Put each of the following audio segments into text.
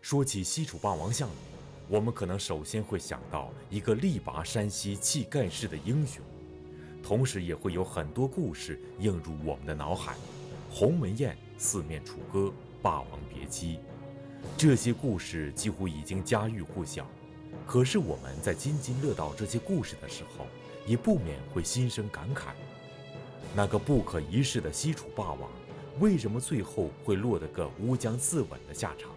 说起西楚霸王项羽，我们可能首先会想到一个力拔山兮气盖世的英雄，同时也会有很多故事映入我们的脑海：鸿门宴、四面楚歌、霸王别姬。这些故事几乎已经家喻户晓，可是我们在津津乐道这些故事的时候，也不免会心生感慨：那个不可一世的西楚霸王，为什么最后会落得个乌江自刎的下场？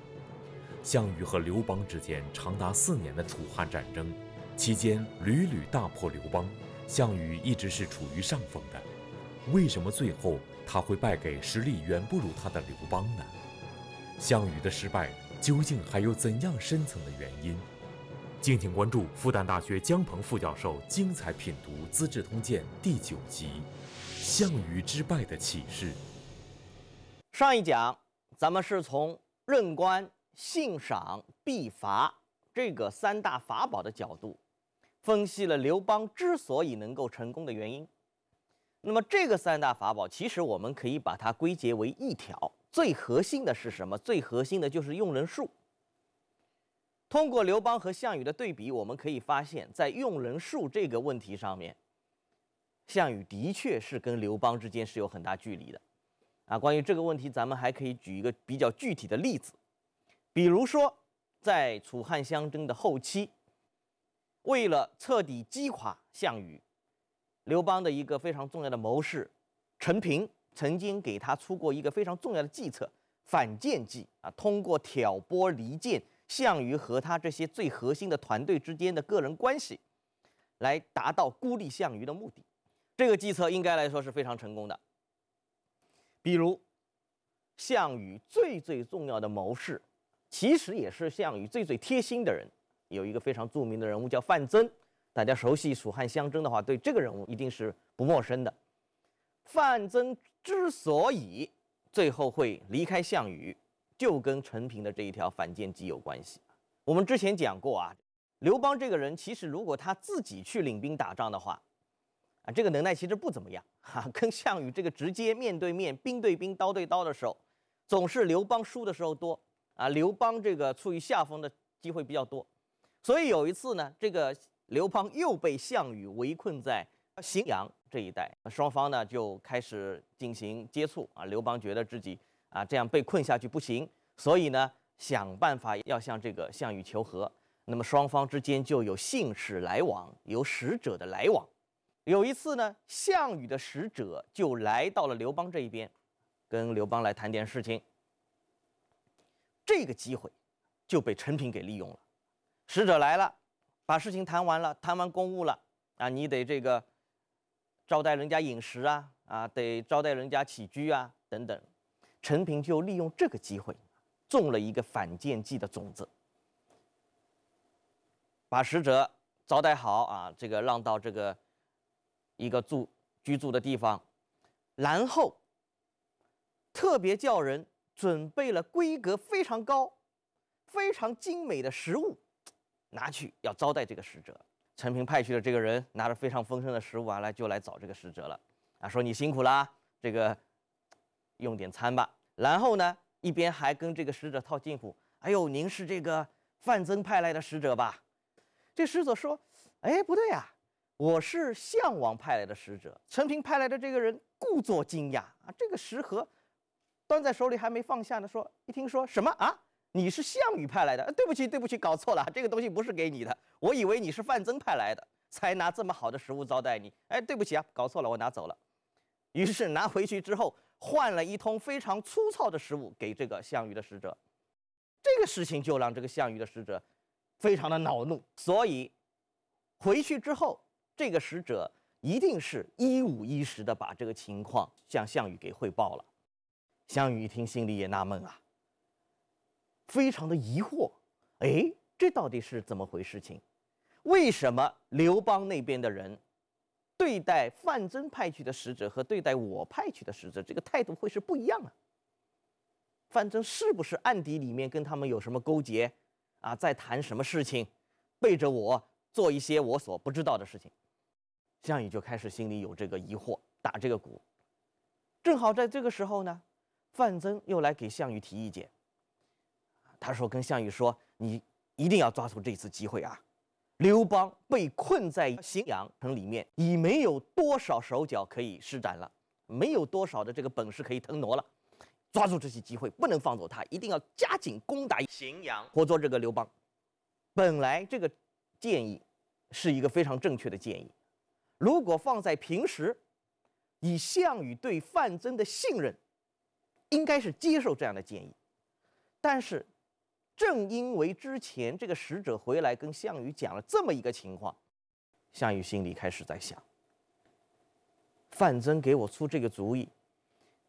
项羽和刘邦之间长达四年的楚汉战争期间，屡屡大破刘邦，项羽一直是处于上风的，为什么最后他会败给实力远不如他的刘邦呢？项羽的失败究竟还有怎样深层的原因？敬请关注复旦大学姜鹏副教授精彩品读《资治通鉴》第九集《项羽之败的启示》。上一讲，咱们是从任官、信赏、必罚这个三大法宝的角度，分析了刘邦之所以能够成功的原因。那么，这个三大法宝其实我们可以把它归结为一条。最核心的是什么？最核心的就是用人数。通过刘邦和项羽的对比，我们可以发现，在用人数这个问题上面，项羽的确是跟刘邦之间是有很大距离的。啊，关于这个问题，咱们还可以举一个比较具体的例子，比如说，在楚汉相争的后期，为了彻底击垮项羽，刘邦的一个非常重要的谋士陈平。曾经给他出过一个非常重要的计策——反间计啊，通过挑拨离间项羽和他这些最核心的团队之间的个人关系，来达到孤立项羽的目的。这个计策应该来说是非常成功的。比如，项羽最最重要的谋士，其实也是项羽最最贴心的人，有一个非常著名的人物叫范增，大家熟悉蜀汉相争的话，对这个人物一定是不陌生的。范增。之所以最后会离开项羽，就跟陈平的这一条反间计有关系。我们之前讲过啊，刘邦这个人其实如果他自己去领兵打仗的话，啊，这个能耐其实不怎么样哈。跟项羽这个直接面对面、兵对兵、刀对刀的时候，总是刘邦输的时候多啊，刘邦这个处于下风的机会比较多。所以有一次呢，这个刘邦又被项羽围困在。荥阳这一带，双方呢就开始进行接触啊。刘邦觉得自己啊这样被困下去不行，所以呢想办法要向这个项羽求和。那么双方之间就有信使来往，有使者的来往。有一次呢，项羽的使者就来到了刘邦这一边，跟刘邦来谈点事情。这个机会就被陈平给利用了。使者来了，把事情谈完了，谈完公务了啊，你得这个。招待人家饮食啊，啊，得招待人家起居啊，等等。陈平就利用这个机会，种了一个反间计的种子，把使者招待好啊，这个让到这个一个住居住的地方，然后特别叫人准备了规格非常高、非常精美的食物，拿去要招待这个使者。陈平派去的这个人拿着非常丰盛的食物，啊，来就来找这个使者了，啊，说你辛苦了，这个用点餐吧。然后呢，一边还跟这个使者套近乎，哎呦，您是这个范增派来的使者吧？这使者说，哎，不对呀，我是项王派来的使者。陈平派来的这个人故作惊讶啊，这个食盒端在手里还没放下呢，说一听说什么啊？你是项羽派来的？对不起，对不起，搞错了，这个东西不是给你的。我以为你是范增派来的，才拿这么好的食物招待你。哎，对不起啊，搞错了，我拿走了。于是拿回去之后，换了一通非常粗糙的食物给这个项羽的使者。这个事情就让这个项羽的使者非常的恼怒。所以回去之后，这个使者一定是一五一十的把这个情况向项羽给汇报了。项羽一听，心里也纳闷啊。非常的疑惑，哎，这到底是怎么回事？情为什么刘邦那边的人对待范增派去的使者和对待我派去的使者，这个态度会是不一样啊？范增是不是暗底里面跟他们有什么勾结啊？在谈什么事情，背着我做一些我所不知道的事情？项羽就开始心里有这个疑惑，打这个鼓。正好在这个时候呢，范增又来给项羽提意见。他说：“跟项羽说，你一定要抓住这次机会啊！刘邦被困在荥阳城里面，已没有多少手脚可以施展了，没有多少的这个本事可以腾挪了。抓住这些机会，不能放走他，一定要加紧攻打荥阳，活捉这个刘邦。本来这个建议是一个非常正确的建议。如果放在平时，以项羽对范增的信任，应该是接受这样的建议。但是。”正因为之前这个使者回来跟项羽讲了这么一个情况，项羽心里开始在想：范增给我出这个主意，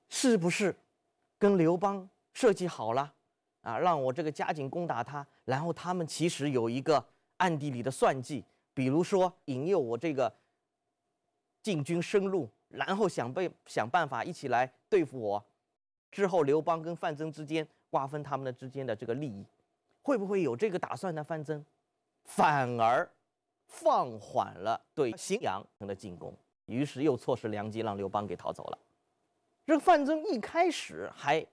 是不是跟刘邦设计好了啊？让我这个加紧攻打他，然后他们其实有一个暗地里的算计，比如说引诱我这个进军深入，然后想被想办法一起来对付我，之后刘邦跟范增之间瓜分他们的之间的这个利益。会不会有这个打算呢？范增反而放缓了对荥阳城的进攻，于是又错失良机，让刘邦给逃走了。这范增一开始还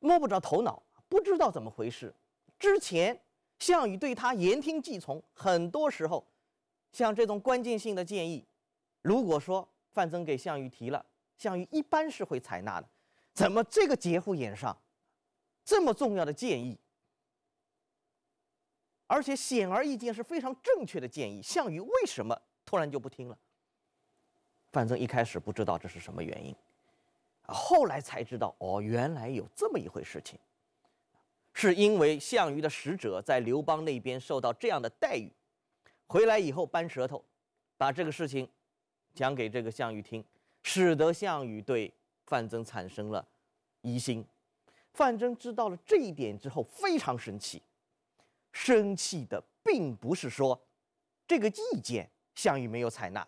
摸不着头脑，不知道怎么回事。之前项羽对他言听计从，很多时候像这种关键性的建议，如果说范增给项羽提了，项羽一般是会采纳的。怎么这个节骨眼上，这么重要的建议？而且显而易见是非常正确的建议，项羽为什么突然就不听了？范增一开始不知道这是什么原因，后来才知道哦，原来有这么一回事情，是因为项羽的使者在刘邦那边受到这样的待遇，回来以后扳舌头，把这个事情讲给这个项羽听，使得项羽对范增产生了疑心。范增知道了这一点之后，非常生气。生气的并不是说这个意见项羽没有采纳，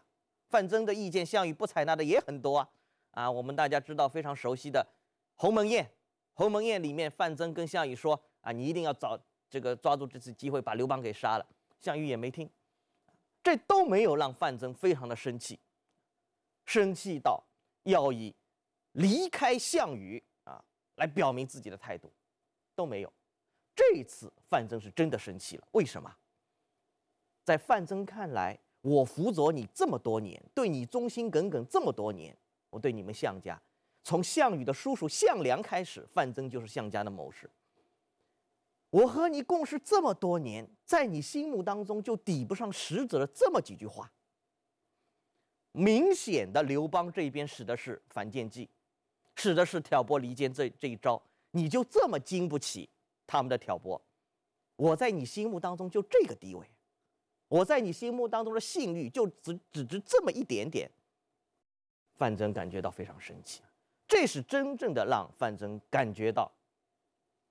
范增的意见项羽不采纳的也很多啊啊！我们大家知道非常熟悉的鸿门宴，鸿门宴里面范增跟项羽说：“啊，你一定要找这个抓住这次机会把刘邦给杀了。”项羽也没听，这都没有让范增非常的生气，生气到要以离开项羽啊来表明自己的态度，都没有。这次范增是真的生气了。为什么？在范增看来，我辅佐你这么多年，对你忠心耿耿这么多年，我对你们项家，从项羽的叔叔项梁开始，范增就是项家的谋士。我和你共事这么多年，在你心目当中就抵不上使者这么几句话。明显的，刘邦这边使的是反间计，使的是挑拨离间这这一招，你就这么经不起。他们的挑拨，我在你心目当中就这个地位，我在你心目当中的信誉就只只值这么一点点。范增感觉到非常生气，这是真正的让范增感觉到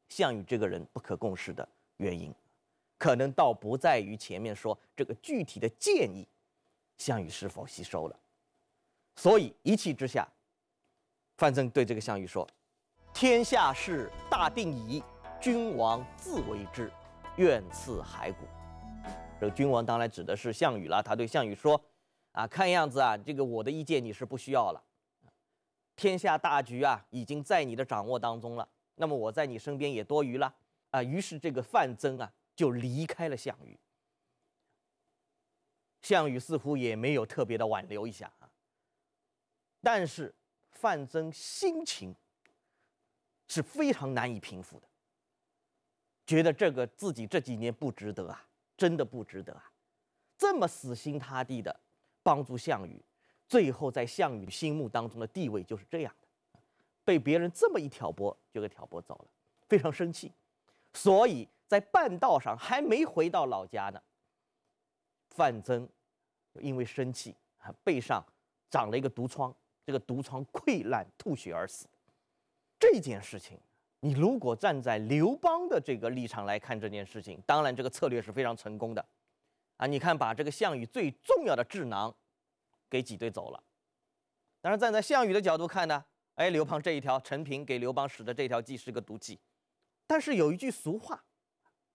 项羽这个人不可共事的原因，可能倒不在于前面说这个具体的建议，项羽是否吸收了。所以一气之下，范增对这个项羽说：“天下事大定矣。”君王自为之，愿赐骸骨。这个君王当然指的是项羽了。他对项羽说：“啊，看样子啊，这个我的意见你是不需要了。天下大局啊，已经在你的掌握当中了。那么我在你身边也多余了啊。”于是这个范增啊，就离开了项羽。项羽似乎也没有特别的挽留一下啊。但是范增心情是非常难以平复的。觉得这个自己这几年不值得啊，真的不值得啊！这么死心塌地的帮助项羽，最后在项羽心目当中的地位就是这样的。被别人这么一挑拨，就给挑拨走了，非常生气。所以在半道上还没回到老家呢，范增因为生气啊，背上长了一个毒疮，这个毒疮溃烂，吐血而死。这件事情。你如果站在刘邦的这个立场来看这件事情，当然这个策略是非常成功的，啊，你看把这个项羽最重要的智囊，给挤兑走了。当然站在项羽的角度看呢，哎，刘邦这一条，陈平给刘邦使的这条计是个毒计。但是有一句俗话，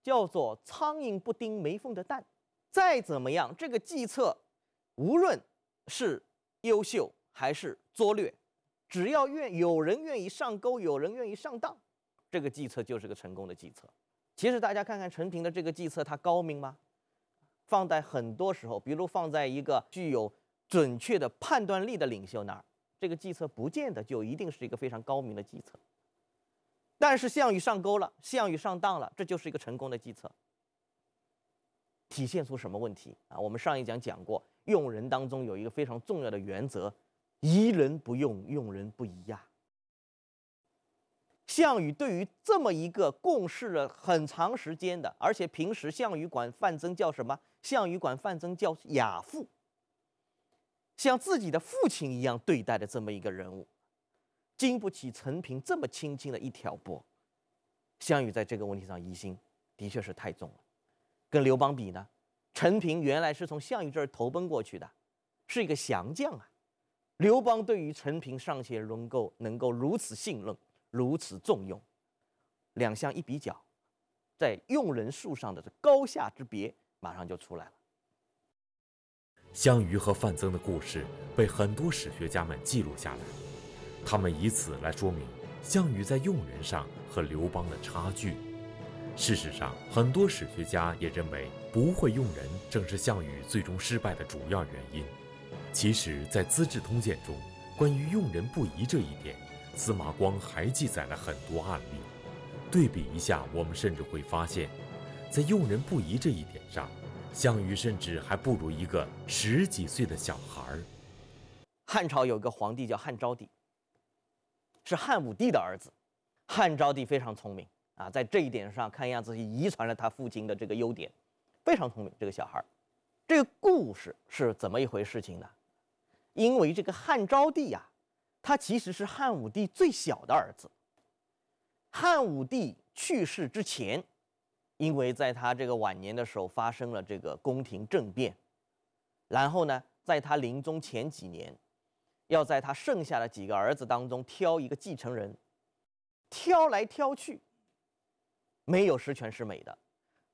叫做“苍蝇不叮没缝的蛋”。再怎么样，这个计策，无论是优秀还是拙劣，只要愿有人愿意上钩，有人愿意上当。这个计策就是个成功的计策。其实大家看看陈平的这个计策，它高明吗？放在很多时候，比如放在一个具有准确的判断力的领袖那儿，这个计策不见得就一定是一个非常高明的计策。但是项羽上钩了，项羽上当了，这就是一个成功的计策。体现出什么问题啊？我们上一讲讲过，用人当中有一个非常重要的原则：疑人不用，用人不疑呀。项羽对于这么一个共事了很长时间的，而且平时项羽管范增叫什么？项羽管范增叫亚父，像自己的父亲一样对待的这么一个人物，经不起陈平这么轻轻的一挑拨，项羽在这个问题上疑心的确是太重了。跟刘邦比呢，陈平原来是从项羽这儿投奔过去的，是一个降将啊。刘邦对于陈平尚且能够能够如此信任。如此重用，两项一比较，在用人数上的这高下之别马上就出来了。项羽和范增的故事被很多史学家们记录下来，他们以此来说明项羽在用人上和刘邦的差距。事实上，很多史学家也认为不会用人正是项羽最终失败的主要原因。其实，在《资治通鉴》中，关于用人不疑这一点。司马光还记载了很多案例，对比一下，我们甚至会发现，在用人不疑这一点上，项羽甚至还不如一个十几岁的小孩儿。汉朝有一个皇帝叫汉昭帝，是汉武帝的儿子。汉昭帝非常聪明啊，在这一点上看样子是遗传了他父亲的这个优点，非常聪明。这个小孩儿，这个故事是怎么一回事情呢？因为这个汉昭帝呀。他其实是汉武帝最小的儿子。汉武帝去世之前，因为在他这个晚年的时候发生了这个宫廷政变，然后呢，在他临终前几年，要在他剩下的几个儿子当中挑一个继承人，挑来挑去，没有十全十美的，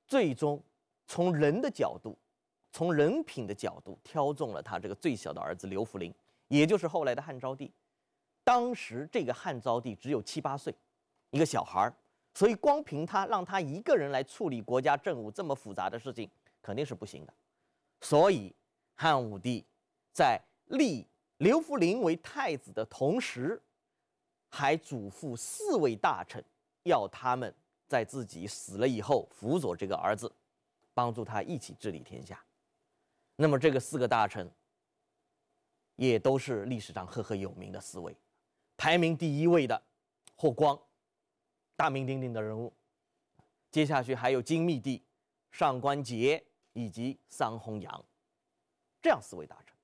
最终从人的角度，从人品的角度挑中了他这个最小的儿子刘弗陵，也就是后来的汉昭帝。当时这个汉昭帝只有七八岁，一个小孩儿，所以光凭他让他一个人来处理国家政务这么复杂的事情，肯定是不行的。所以汉武帝在立刘弗陵为太子的同时，还嘱咐四位大臣，要他们在自己死了以后辅佐这个儿子，帮助他一起治理天下。那么这个四个大臣，也都是历史上赫赫有名的四位。排名第一位的霍光，大名鼎鼎的人物。接下去还有金密帝、上官桀以及桑弘羊，这样四位大臣。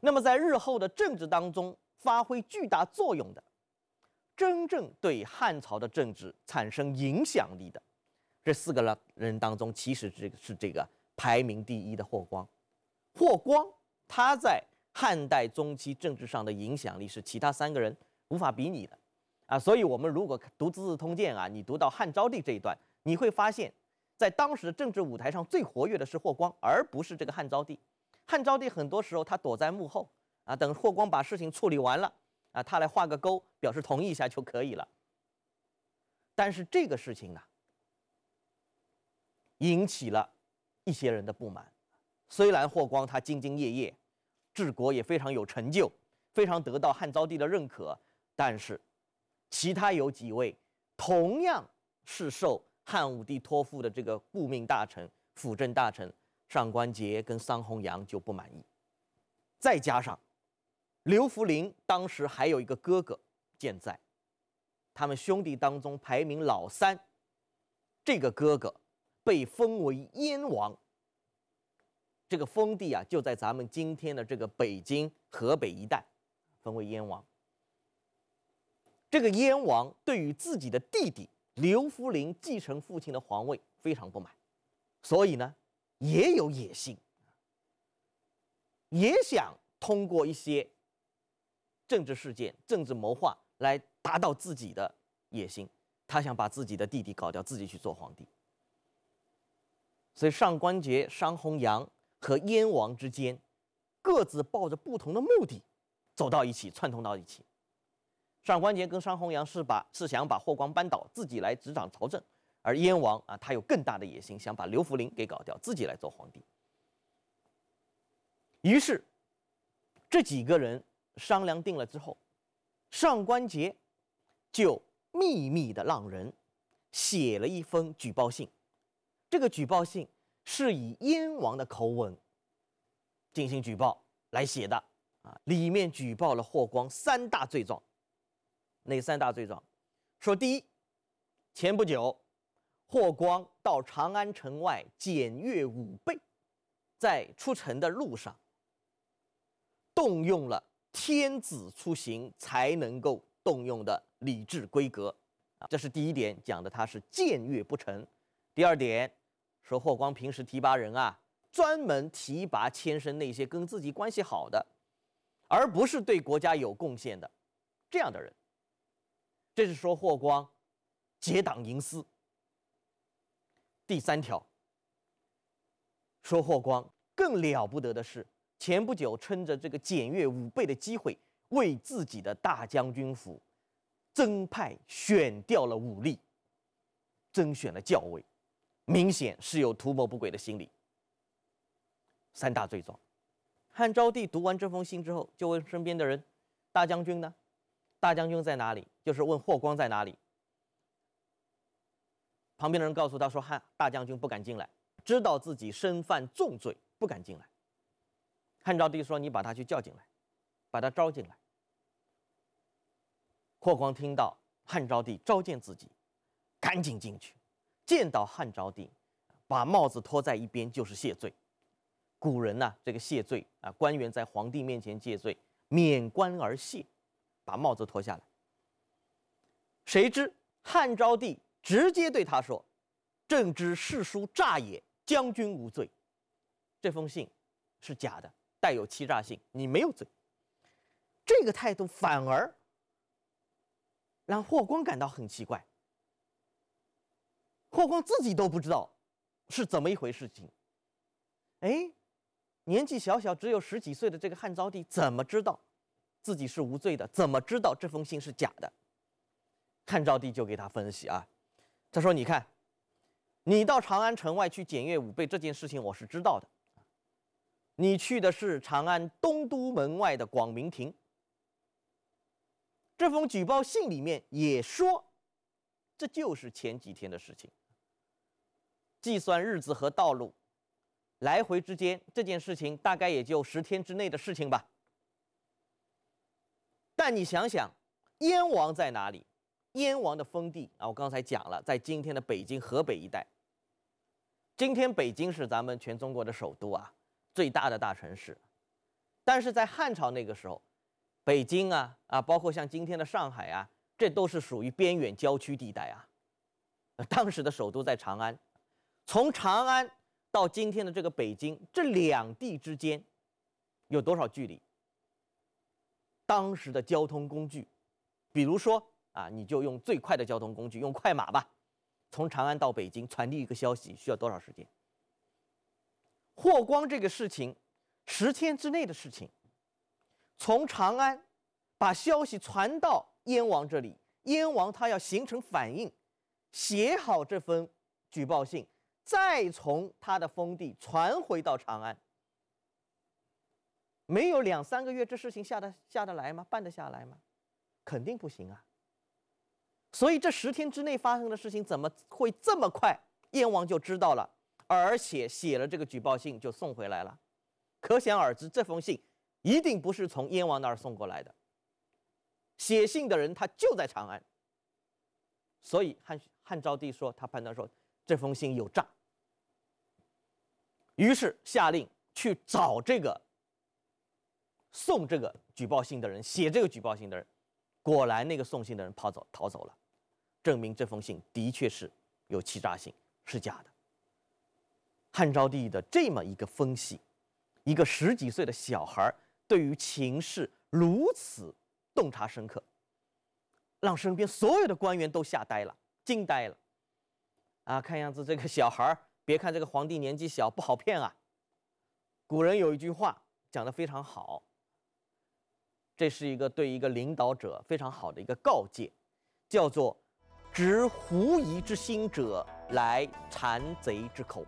那么在日后的政治当中发挥巨大作用的，真正对汉朝的政治产生影响力的这四个人当中，其实这个是这个排名第一的霍光。霍光他在。汉代中期政治上的影响力是其他三个人无法比拟的，啊，所以我们如果读《资治通鉴》啊，你读到汉昭帝这一段，你会发现，在当时的政治舞台上最活跃的是霍光，而不是这个汉昭帝。汉昭帝很多时候他躲在幕后啊，等霍光把事情处理完了啊，他来画个勾表示同意一下就可以了。但是这个事情呢，引起了一些人的不满，虽然霍光他兢兢业业。治国也非常有成就，非常得到汉昭帝的认可。但是，其他有几位同样是受汉武帝托付的这个顾命大臣、辅政大臣上官桀跟桑弘羊就不满意。再加上刘弗陵当时还有一个哥哥健在，他们兄弟当中排名老三，这个哥哥被封为燕王。这个封地啊，就在咱们今天的这个北京、河北一带，封为燕王。这个燕王对于自己的弟弟刘福林继承父亲的皇位非常不满，所以呢，也有野心，也想通过一些政治事件、政治谋划来达到自己的野心。他想把自己的弟弟搞掉，自己去做皇帝。所以上官桀、商弘扬。和燕王之间，各自抱着不同的目的走到一起，串通到一起。上官桀跟商弘羊是把是想把霍光扳倒，自己来执掌朝政；而燕王啊，他有更大的野心，想把刘弗陵给搞掉，自己来做皇帝。于是，这几个人商量定了之后，上官桀就秘密的让人写了一封举报信。这个举报信。是以燕王的口吻进行举报来写的啊，里面举报了霍光三大罪状。哪三大罪状？说第一，前不久霍光到长安城外检阅武备，在出城的路上动用了天子出行才能够动用的礼制规格啊，这是第一点讲的，他是僭越不成。第二点。说霍光平时提拔人啊，专门提拔亲生那些跟自己关系好的，而不是对国家有贡献的这样的人。这是说霍光结党营私。第三条，说霍光更了不得的是，前不久趁着这个检阅武备的机会，为自己的大将军府增派选调了武力，增选了校尉。明显是有图谋不轨的心理。三大罪状，汉昭帝读完这封信之后，就问身边的人：“大将军呢？大将军在哪里？”就是问霍光在哪里。旁边的人告诉他说：“汉大将军不敢进来，知道自己身犯重罪，不敢进来。”汉昭帝说：“你把他去叫进来，把他招进来。”霍光听到汉昭帝召见自己，赶紧进去。见到汉昭帝，把帽子脱在一边就是谢罪。古人呢，这个谢罪啊，官员在皇帝面前谢罪，免冠而谢，把帽子脱下来。谁知汉昭帝直接对他说：“朕知世书诈也，将军无罪。”这封信是假的，带有欺诈性，你没有罪。这个态度反而让霍光感到很奇怪。霍光自己都不知道是怎么一回事情。哎，年纪小小只有十几岁的这个汉昭帝怎么知道自己是无罪的？怎么知道这封信是假的？汉昭帝就给他分析啊，他说：“你看，你到长安城外去检阅武备这件事情，我是知道的。你去的是长安东都门外的广明亭。这封举报信里面也说，这就是前几天的事情。”计算日子和道路，来回之间这件事情大概也就十天之内的事情吧。但你想想，燕王在哪里？燕王的封地啊，我刚才讲了，在今天的北京河北一带。今天北京是咱们全中国的首都啊，最大的大城市。但是在汉朝那个时候，北京啊啊，包括像今天的上海啊，这都是属于边远郊区地带啊。当时的首都在长安。从长安到今天的这个北京，这两地之间有多少距离？当时的交通工具，比如说啊，你就用最快的交通工具，用快马吧，从长安到北京传递一个消息需要多少时间？霍光这个事情，十天之内的事情，从长安把消息传到燕王这里，燕王他要形成反应，写好这封举报信。再从他的封地传回到长安，没有两三个月，这事情下得下得来吗？办得下来吗？肯定不行啊。所以这十天之内发生的事情怎么会这么快？燕王就知道了，而且写了这个举报信就送回来了，可想而知，这封信一定不是从燕王那儿送过来的。写信的人他就在长安，所以汉汉昭帝说，他判断说这封信有诈。于是下令去找这个送这个举报信的人，写这个举报信的人。果然，那个送信的人跑走逃走了，证明这封信的确是有欺诈性，是假的。汉昭帝的这么一个分析，一个十几岁的小孩对于情势如此洞察深刻，让身边所有的官员都吓呆了，惊呆了。啊，看样子这个小孩。别看这个皇帝年纪小，不好骗啊。古人有一句话讲得非常好，这是一个对一个领导者非常好的一个告诫，叫做“执狐疑之心者，来馋贼之口”。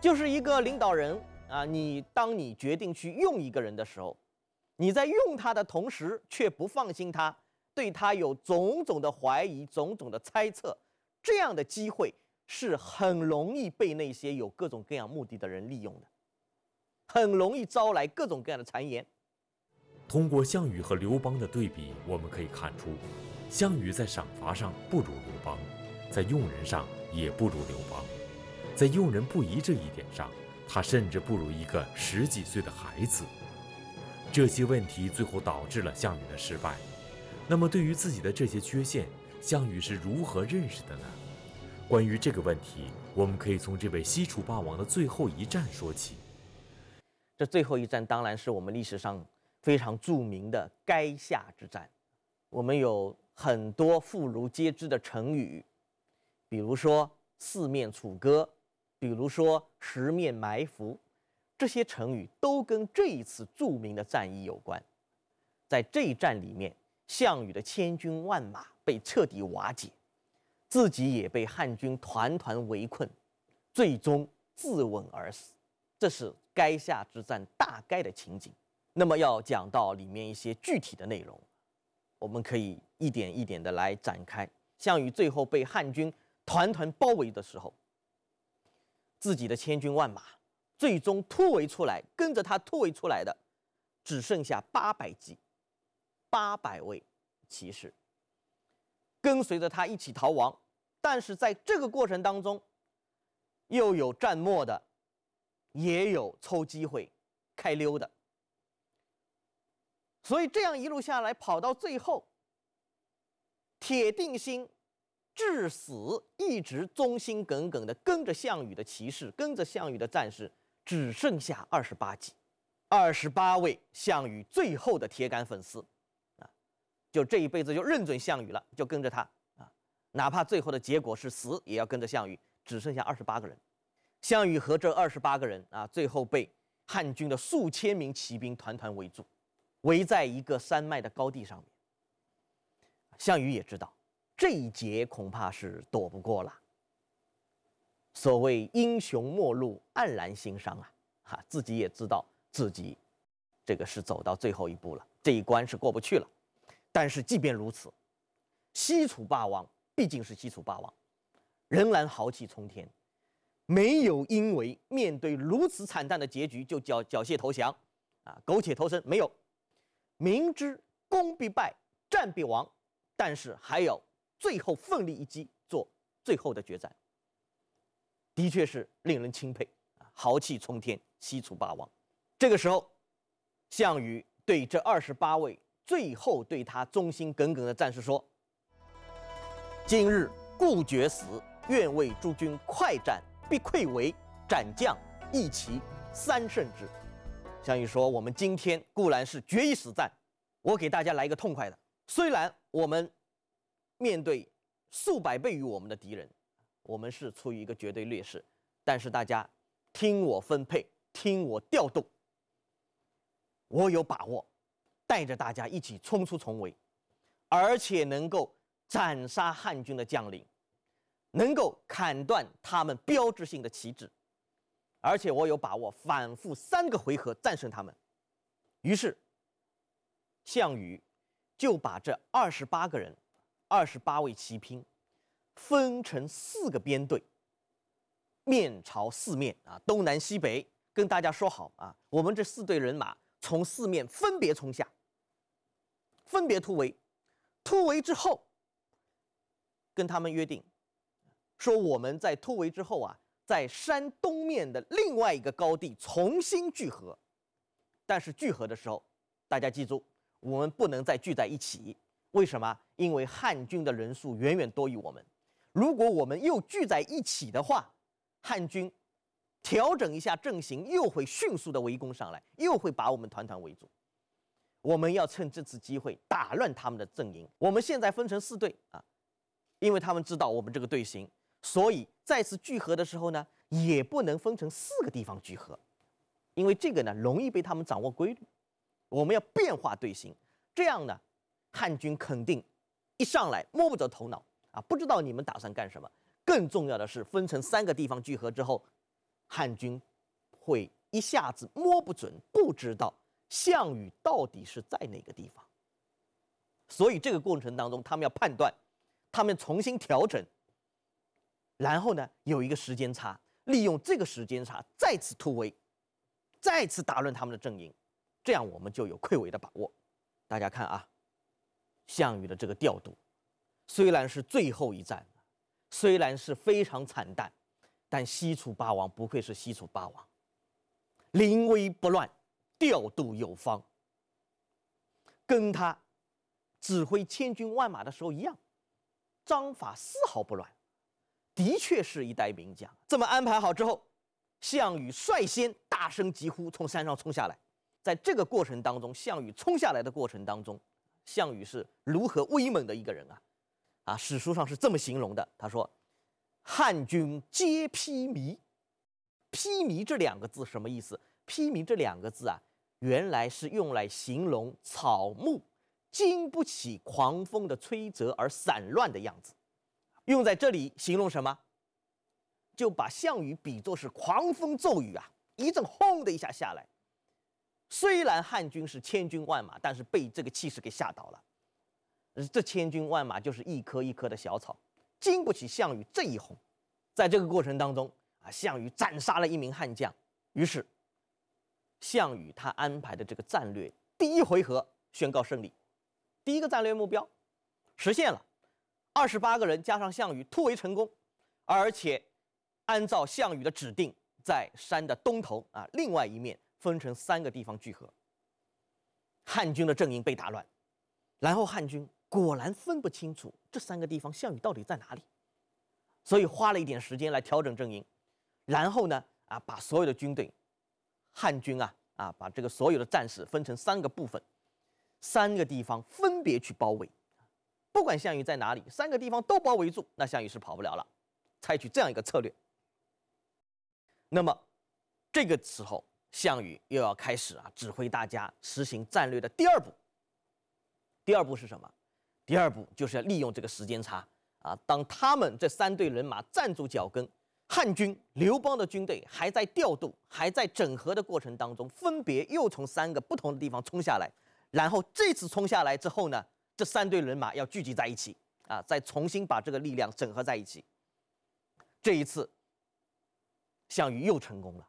就是一个领导人啊，你当你决定去用一个人的时候，你在用他的同时，却不放心他，对他有种种的怀疑、种种的猜测，这样的机会。是很容易被那些有各种各样目的的人利用的，很容易招来各种各样的谗言。通过项羽和刘邦的对比，我们可以看出，项羽在赏罚上不如刘邦，在用人上也不如刘邦，在用人不疑这一点上，他甚至不如一个十几岁的孩子。这些问题最后导致了项羽的失败。那么，对于自己的这些缺陷，项羽是如何认识的呢？关于这个问题，我们可以从这位西楚霸王的最后一战说起。这最后一战当然是我们历史上非常著名的垓下之战。我们有很多妇孺皆知的成语，比如说四面楚歌，比如说十面埋伏，这些成语都跟这一次著名的战役有关。在这一战里面，项羽的千军万马被彻底瓦解。自己也被汉军团团围困，最终自刎而死。这是垓下之战大概的情景。那么要讲到里面一些具体的内容，我们可以一点一点的来展开。项羽最后被汉军团团包围的时候，自己的千军万马最终突围出来，跟着他突围出来的只剩下八百骑，八百位骑士。跟随着他一起逃亡，但是在这个过程当中，又有战没的，也有抽机会开溜的，所以这样一路下来，跑到最后，铁定心至死一直忠心耿耿的跟着项羽的骑士，跟着项羽的战士，只剩下二十八骑，二十八位项羽最后的铁杆粉丝。就这一辈子就认准项羽了，就跟着他啊，哪怕最后的结果是死，也要跟着项羽。只剩下二十八个人，项羽和这二十八个人啊，最后被汉军的数千名骑兵团团围住，围在一个山脉的高地上面。项羽也知道这一劫恐怕是躲不过了。所谓英雄末路黯然心伤啊，哈，自己也知道自己这个是走到最后一步了，这一关是过不去了。但是即便如此，西楚霸王毕竟是西楚霸王，仍然豪气冲天，没有因为面对如此惨淡的结局就缴缴械投降，啊，苟且偷生没有，明知攻必败，战必亡，但是还要最后奋力一击，做最后的决战。的确是令人钦佩啊，豪气冲天，西楚霸王。这个时候，项羽对这二十八位。最后，对他忠心耿耿的战士说：“今日固决死，愿为诸君快战，必溃围，斩将，一骑，三胜之。”项羽说：“我们今天固然是决一死战，我给大家来一个痛快的。虽然我们面对数百倍于我们的敌人，我们是处于一个绝对劣势，但是大家听我分配，听我调动，我有把握。”带着大家一起冲出重围，而且能够斩杀汉军的将领，能够砍断他们标志性的旗帜，而且我有把握反复三个回合战胜他们。于是，项羽就把这二十八个人、二十八位骑兵分成四个编队，面朝四面啊，东南西北，跟大家说好啊，我们这四队人马从四面分别冲下。分别突围，突围之后，跟他们约定，说我们在突围之后啊，在山东面的另外一个高地重新聚合。但是聚合的时候，大家记住，我们不能再聚在一起。为什么？因为汉军的人数远远多于我们。如果我们又聚在一起的话，汉军调整一下阵型，又会迅速的围攻上来，又会把我们团团围住。我们要趁这次机会打乱他们的阵营。我们现在分成四队啊，因为他们知道我们这个队形，所以再次聚合的时候呢，也不能分成四个地方聚合，因为这个呢容易被他们掌握规律。我们要变化队形，这样呢，汉军肯定一上来摸不着头脑啊，不知道你们打算干什么。更重要的是，分成三个地方聚合之后，汉军会一下子摸不准，不知道。项羽到底是在哪个地方？所以这个过程当中，他们要判断，他们重新调整。然后呢，有一个时间差，利用这个时间差再次突围，再次打乱他们的阵营，这样我们就有溃围的把握。大家看啊，项羽的这个调度，虽然是最后一战，虽然是非常惨淡，但西楚霸王不愧是西楚霸王，临危不乱。调度有方，跟他指挥千军万马的时候一样，章法丝毫不乱，的确是一代名将。这么安排好之后，项羽率先大声疾呼，从山上冲下来。在这个过程当中，项羽冲下来的过程当中，项羽是如何威猛的一个人啊！啊，史书上是这么形容的。他说：“汉军皆披靡。”“披靡”这两个字什么意思？“披靡”这两个字啊。原来是用来形容草木经不起狂风的吹折而散乱的样子，用在这里形容什么？就把项羽比作是狂风骤雨啊！一阵轰的一下下来，虽然汉军是千军万马，但是被这个气势给吓倒了。这千军万马就是一棵一棵的小草，经不起项羽这一轰。在这个过程当中啊，项羽斩杀了一名汉将，于是。项羽他安排的这个战略，第一回合宣告胜利，第一个战略目标实现了，二十八个人加上项羽突围成功，而且按照项羽的指定，在山的东头啊，另外一面分成三个地方聚合。汉军的阵营被打乱，然后汉军果然分不清楚这三个地方项羽到底在哪里，所以花了一点时间来调整阵营，然后呢啊，把所有的军队。汉军啊啊，把这个所有的战士分成三个部分，三个地方分别去包围，不管项羽在哪里，三个地方都包围住，那项羽是跑不了了。采取这样一个策略。那么，这个时候项羽又要开始啊，指挥大家实行战略的第二步。第二步是什么？第二步就是要利用这个时间差啊，当他们这三队人马站住脚跟。汉军刘邦的军队还在调度，还在整合的过程当中，分别又从三个不同的地方冲下来。然后这次冲下来之后呢，这三队人马要聚集在一起啊，再重新把这个力量整合在一起。这一次，项羽又成功了。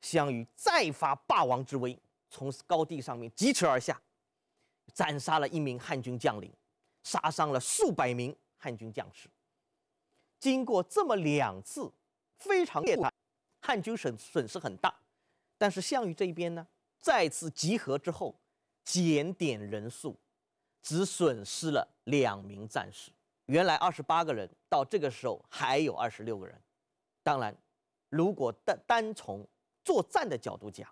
项羽再发霸王之威，从高地上面疾驰而下，斩杀了一名汉军将领，杀伤了数百名汉军将士。经过这么两次非常的汉军损损失很大，但是项羽这一边呢，再次集合之后，检点人数，只损失了两名战士，原来二十八个人，到这个时候还有二十六个人。当然，如果单单从作战的角度讲，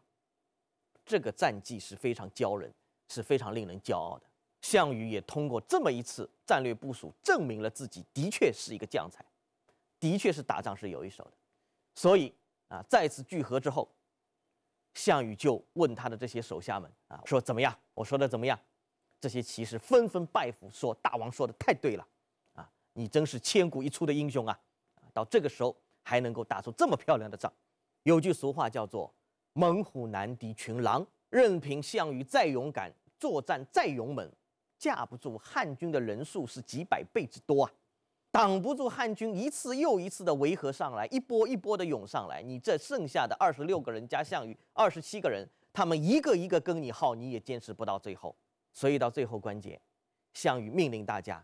这个战绩是非常骄人，是非常令人骄傲的。项羽也通过这么一次战略部署，证明了自己的确是一个将才。的确是打仗是有一手的，所以啊，再次聚合之后，项羽就问他的这些手下们啊，说怎么样？我说的怎么样？这些骑士纷纷拜服，说大王说的太对了，啊，你真是千古一出的英雄啊！到这个时候还能够打出这么漂亮的仗。有句俗话叫做“猛虎难敌群狼”，任凭项羽再勇敢，作战再勇猛，架不住汉军的人数是几百倍之多啊。挡不住汉军一次又一次的围合上来，一波一波的涌上来。你这剩下的二十六个人加项羽二十七个人，他们一个一个跟你耗，你也坚持不到最后。所以到最后关节，项羽命令大家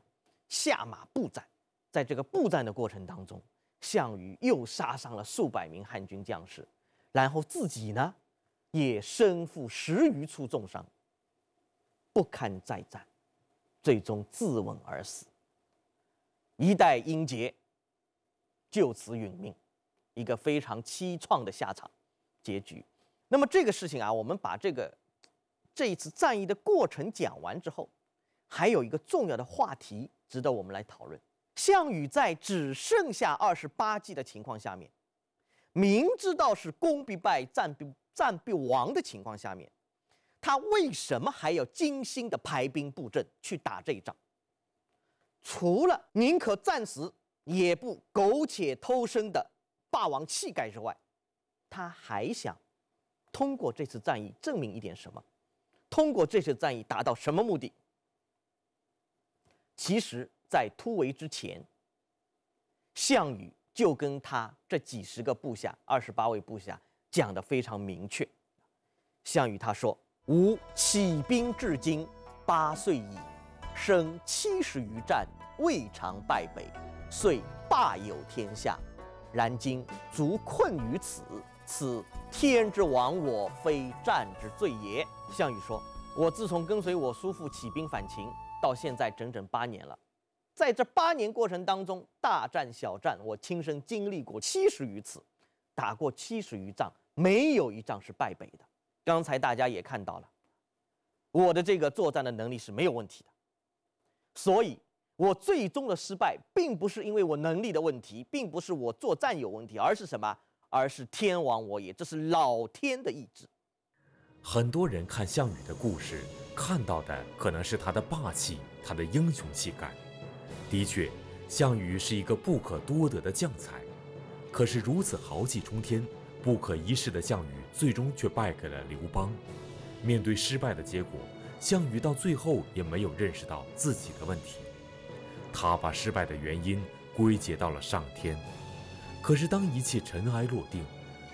下马布战。在这个布战的过程当中，项羽又杀伤了数百名汉军将士，然后自己呢，也身负十余处重伤，不堪再战，最终自刎而死。一代英杰就此殒命，一个非常凄怆的下场结局。那么这个事情啊，我们把这个这一次战役的过程讲完之后，还有一个重要的话题值得我们来讨论：项羽在只剩下二十八骑的情况下面，明知道是攻必败、战必战必亡的情况下面，他为什么还要精心的排兵布阵去打这一仗？除了宁可战死也不苟且偷生的霸王气概之外，他还想通过这次战役证明一点什么？通过这次战役达到什么目的？其实，在突围之前，项羽就跟他这几十个部下、二十八位部下讲得非常明确。项羽他说：“吾起兵至今八岁矣。”生七十余战，未尝败北，遂霸有天下。然今卒困于此，此天之亡我，非战之罪也。项羽说：“我自从跟随我叔父起兵反秦，到现在整整八年了。在这八年过程当中，大战小战，我亲身经历过七十余次，打过七十余仗，没有一仗是败北的。刚才大家也看到了，我的这个作战的能力是没有问题的。”所以，我最终的失败，并不是因为我能力的问题，并不是我作战有问题，而是什么？而是天亡我也，这是老天的意志。很多人看项羽的故事，看到的可能是他的霸气，他的英雄气概。的确，项羽是一个不可多得的将才。可是，如此豪气冲天、不可一世的项羽，最终却败给了刘邦。面对失败的结果。项羽到最后也没有认识到自己的问题，他把失败的原因归结到了上天。可是，当一切尘埃落定，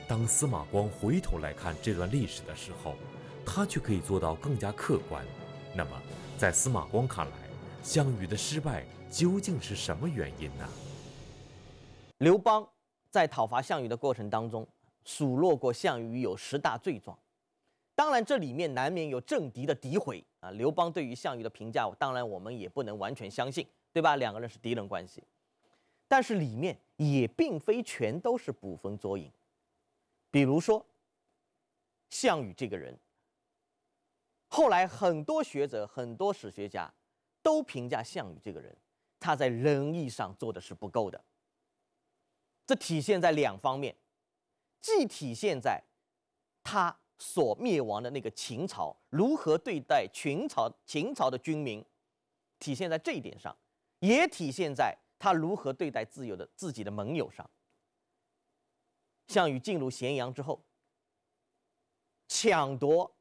当司马光回头来看这段历史的时候，他却可以做到更加客观。那么，在司马光看来，项羽的失败究竟是什么原因呢？刘邦在讨伐项羽的过程当中，数落过项羽有十大罪状。当然，这里面难免有政敌的诋毁啊。刘邦对于项羽的评价，当然我们也不能完全相信，对吧？两个人是敌人关系，但是里面也并非全都是捕风捉影。比如说，项羽这个人，后来很多学者、很多史学家都评价项羽这个人，他在仁义上做的是不够的。这体现在两方面，既体现在他。所灭亡的那个秦朝，如何对待秦朝秦朝的军民，体现在这一点上，也体现在他如何对待自有的自己的盟友上。项羽进入咸阳之后，抢夺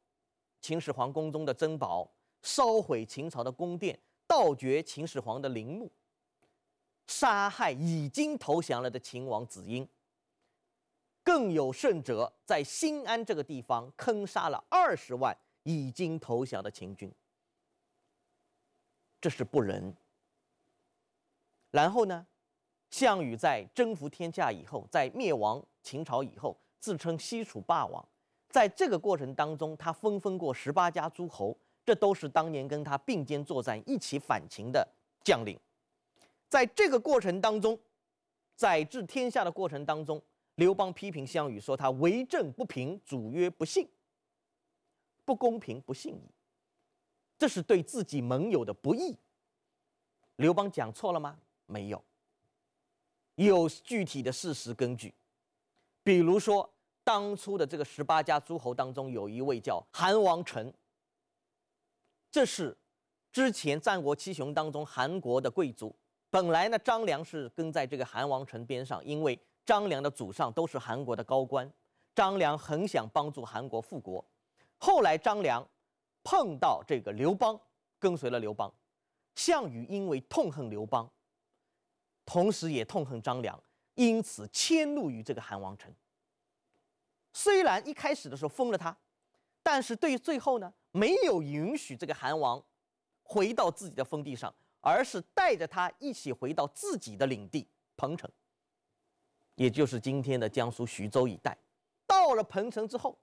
秦始皇宫中的珍宝，烧毁秦朝的宫殿，盗掘秦始皇的陵墓，杀害已经投降了的秦王子婴。更有甚者，在新安这个地方坑杀了二十万已经投降的秦军，这是不仁。然后呢，项羽在征服天下以后，在灭亡秦朝以后，自称西楚霸王。在这个过程当中，他分封过十八家诸侯，这都是当年跟他并肩作战、一起反秦的将领。在这个过程当中，宰治天下的过程当中。刘邦批评项羽说：“他为政不平，主曰不信，不公平，不信矣。这是对自己盟友的不义。”刘邦讲错了吗？没有，有具体的事实根据。比如说，当初的这个十八家诸侯当中，有一位叫韩王臣，这是之前战国七雄当中韩国的贵族。本来呢，张良是跟在这个韩王臣边上，因为。张良的祖上都是韩国的高官，张良很想帮助韩国复国。后来张良碰到这个刘邦，跟随了刘邦。项羽因为痛恨刘邦，同时也痛恨张良，因此迁怒于这个韩王城。虽然一开始的时候封了他，但是对于最后呢，没有允许这个韩王回到自己的封地上，而是带着他一起回到自己的领地彭城。也就是今天的江苏徐州一带，到了彭城之后，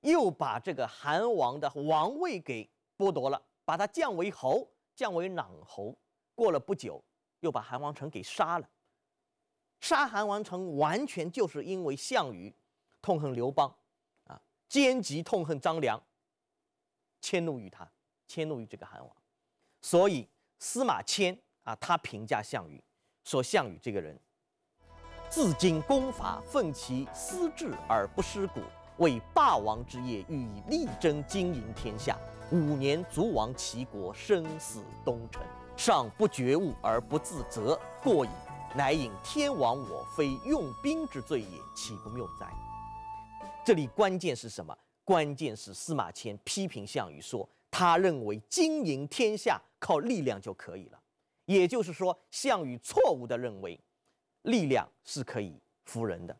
又把这个韩王的王位给剥夺了，把他降为侯，降为朗侯。过了不久，又把韩王成给杀了。杀韩王成完全就是因为项羽痛恨刘邦啊，兼及痛恨张良，迁怒于他，迁怒于这个韩王。所以司马迁啊，他评价项羽说：“项羽这个人。”自矜功伐，奋其私智而不失骨，为霸王之业，欲以力争经营天下。五年卒亡齐国，生死东城，尚不觉悟而不自责，过矣。乃引天亡我，非用兵之罪也，岂不谬哉？这里关键是什么？关键是司马迁批评项羽说，他认为经营天下靠力量就可以了。也就是说，项羽错误地认为。力量是可以服人的，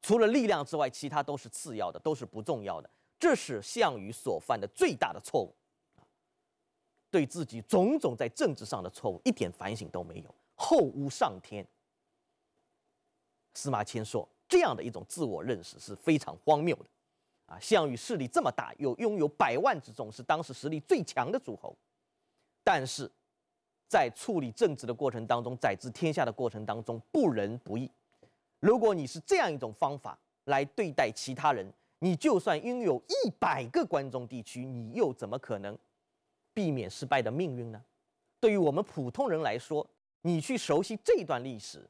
除了力量之外，其他都是次要的，都是不重要的。这是项羽所犯的最大的错误，啊，对自己种种在政治上的错误一点反省都没有，后无上天。司马迁说这样的一种自我认识是非常荒谬的，啊，项羽势力这么大，又拥有百万之众，是当时实力最强的诸侯，但是。在处理政治的过程当中，宰治天下的过程当中，不仁不义。如果你是这样一种方法来对待其他人，你就算拥有一百个关中地区，你又怎么可能避免失败的命运呢？对于我们普通人来说，你去熟悉这段历史，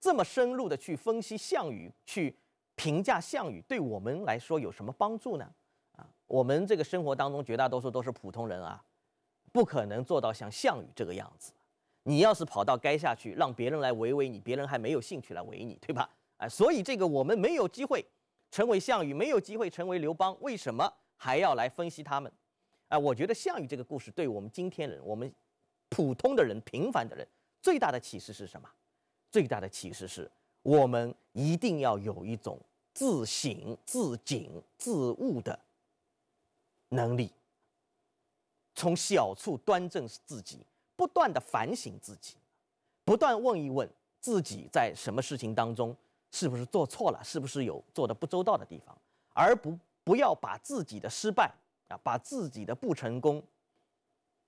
这么深入的去分析项羽，去评价项羽，对我们来说有什么帮助呢？啊，我们这个生活当中绝大多数都是普通人啊。不可能做到像项羽这个样子。你要是跑到街下去，让别人来围围你，别人还没有兴趣来围你，对吧？哎，所以这个我们没有机会成为项羽，没有机会成为刘邦，为什么还要来分析他们？哎，我觉得项羽这个故事对我们今天人，我们普通的人、平凡的人，最大的启示是什么？最大的启示是我们一定要有一种自省、自警、自悟的能力。从小处端正自己，不断的反省自己，不断问一问自己在什么事情当中是不是做错了，是不是有做的不周到的地方，而不不要把自己的失败啊，把自己的不成功，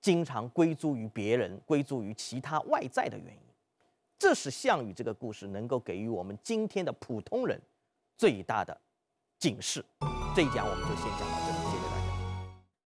经常归诸于别人，归诸于其他外在的原因。这是项羽这个故事能够给予我们今天的普通人最大的警示。这一讲我们就先讲到这里。